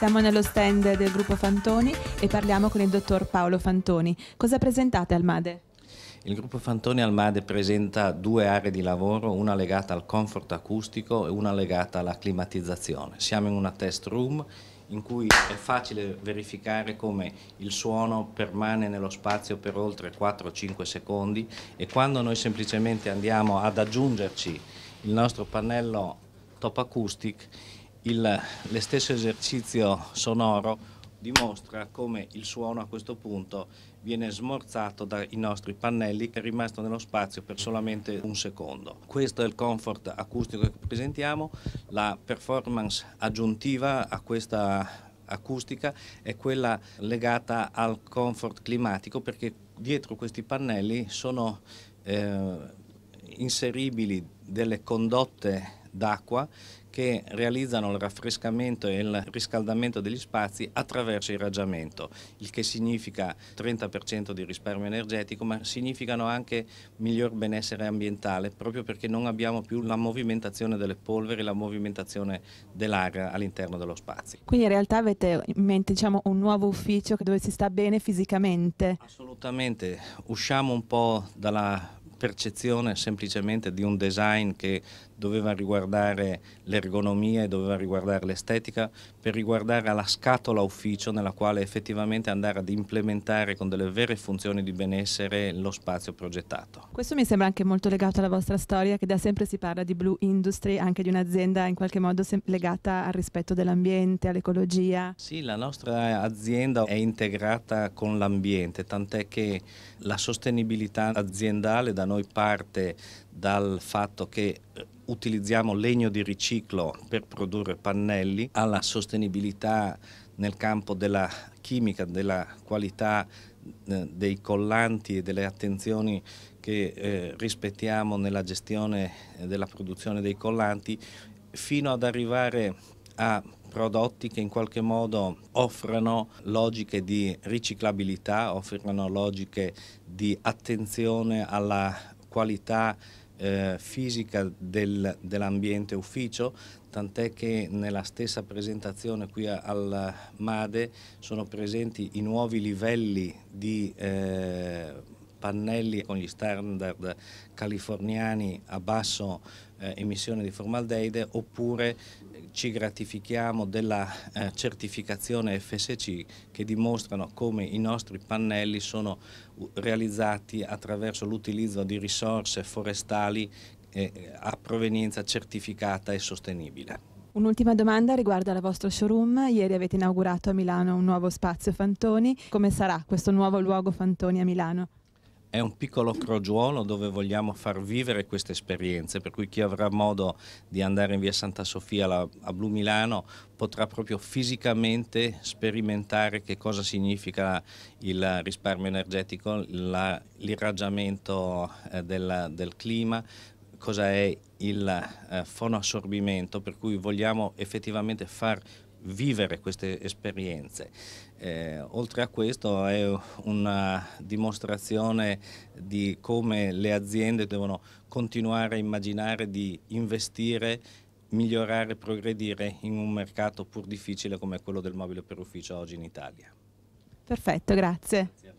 Siamo nello stand del gruppo Fantoni e parliamo con il dottor Paolo Fantoni. Cosa presentate al MADE? Il gruppo Fantoni Almade presenta due aree di lavoro, una legata al comfort acustico e una legata alla climatizzazione. Siamo in una test room in cui è facile verificare come il suono permane nello spazio per oltre 4-5 secondi e quando noi semplicemente andiamo ad aggiungerci il nostro pannello top acoustic il, le stesso esercizio sonoro dimostra come il suono a questo punto viene smorzato dai nostri pannelli che è rimasto nello spazio per solamente un secondo. Questo è il comfort acustico che presentiamo, la performance aggiuntiva a questa acustica è quella legata al comfort climatico perché dietro questi pannelli sono eh, inseribili delle condotte d'acqua che realizzano il raffrescamento e il riscaldamento degli spazi attraverso il raggiamento, il che significa 30% di risparmio energetico, ma significano anche miglior benessere ambientale, proprio perché non abbiamo più la movimentazione delle polveri, la movimentazione dell'aria all'interno dello spazio. Quindi in realtà avete in mente diciamo, un nuovo ufficio dove si sta bene fisicamente? Assolutamente, usciamo un po' dalla percezione semplicemente di un design che doveva riguardare l'ergonomia e doveva riguardare l'estetica per riguardare alla scatola ufficio nella quale effettivamente andare ad implementare con delle vere funzioni di benessere lo spazio progettato. Questo mi sembra anche molto legato alla vostra storia che da sempre si parla di Blue Industry, anche di un'azienda in qualche modo legata al rispetto dell'ambiente, all'ecologia. Sì, la nostra azienda è integrata con l'ambiente, tant'è che la sostenibilità aziendale da noi parte dal fatto che eh, utilizziamo legno di riciclo per produrre pannelli, alla sostenibilità nel campo della chimica, della qualità eh, dei collanti e delle attenzioni che eh, rispettiamo nella gestione della produzione dei collanti fino ad arrivare a prodotti che in qualche modo offrono logiche di riciclabilità, offrono logiche di attenzione alla qualità eh, fisica del, dell'ambiente ufficio, tant'è che nella stessa presentazione qui al MADE sono presenti i nuovi livelli di eh, pannelli con gli standard californiani a basso eh, emissione di formaldeide oppure eh, ci gratifichiamo della eh, certificazione FSC che dimostrano come i nostri pannelli sono realizzati attraverso l'utilizzo di risorse forestali eh, a provenienza certificata e sostenibile. Un'ultima domanda riguardo al vostro showroom. Ieri avete inaugurato a Milano un nuovo spazio Fantoni. Come sarà questo nuovo luogo Fantoni a Milano? è un piccolo crogiuolo dove vogliamo far vivere queste esperienze, per cui chi avrà modo di andare in via Santa Sofia a Blu Milano potrà proprio fisicamente sperimentare che cosa significa il risparmio energetico, l'irraggiamento eh, del, del clima, cosa è il eh, fonoassorbimento, per cui vogliamo effettivamente far vivere queste esperienze. Eh, oltre a questo è una dimostrazione di come le aziende devono continuare a immaginare di investire migliorare e progredire in un mercato pur difficile come quello del mobile per ufficio oggi in Italia. Perfetto, grazie. grazie.